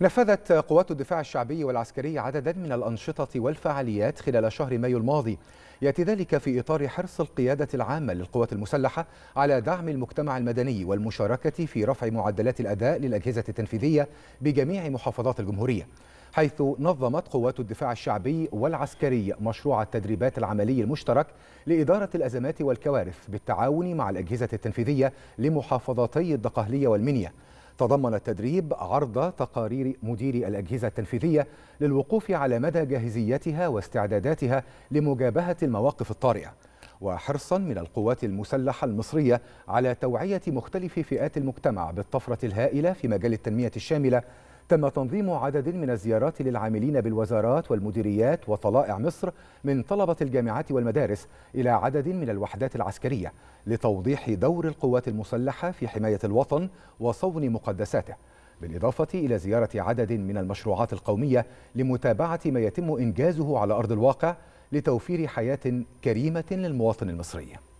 نفذت قوات الدفاع الشعبي والعسكري عددا من الأنشطة والفعاليات خلال شهر مايو الماضي يأتي ذلك في إطار حرص القيادة العامة للقوات المسلحة على دعم المجتمع المدني والمشاركة في رفع معدلات الأداء للأجهزة التنفيذية بجميع محافظات الجمهورية حيث نظمت قوات الدفاع الشعبي والعسكري مشروع التدريبات العملي المشترك لإدارة الأزمات والكوارث بالتعاون مع الأجهزة التنفيذية لمحافظتي الدقهلية والمنيا تضمن التدريب عرض تقارير مديري الأجهزة التنفيذية للوقوف على مدى جاهزيتها واستعداداتها لمجابهة المواقف الطارئة وحرصا من القوات المسلحة المصرية على توعية مختلف فئات المجتمع بالطفرة الهائلة في مجال التنمية الشاملة تم تنظيم عدد من الزيارات للعاملين بالوزارات والمديريات وطلائع مصر من طلبة الجامعات والمدارس إلى عدد من الوحدات العسكرية لتوضيح دور القوات المسلحة في حماية الوطن وصون مقدساته بالإضافة إلى زيارة عدد من المشروعات القومية لمتابعة ما يتم إنجازه على أرض الواقع لتوفير حياة كريمة للمواطن المصري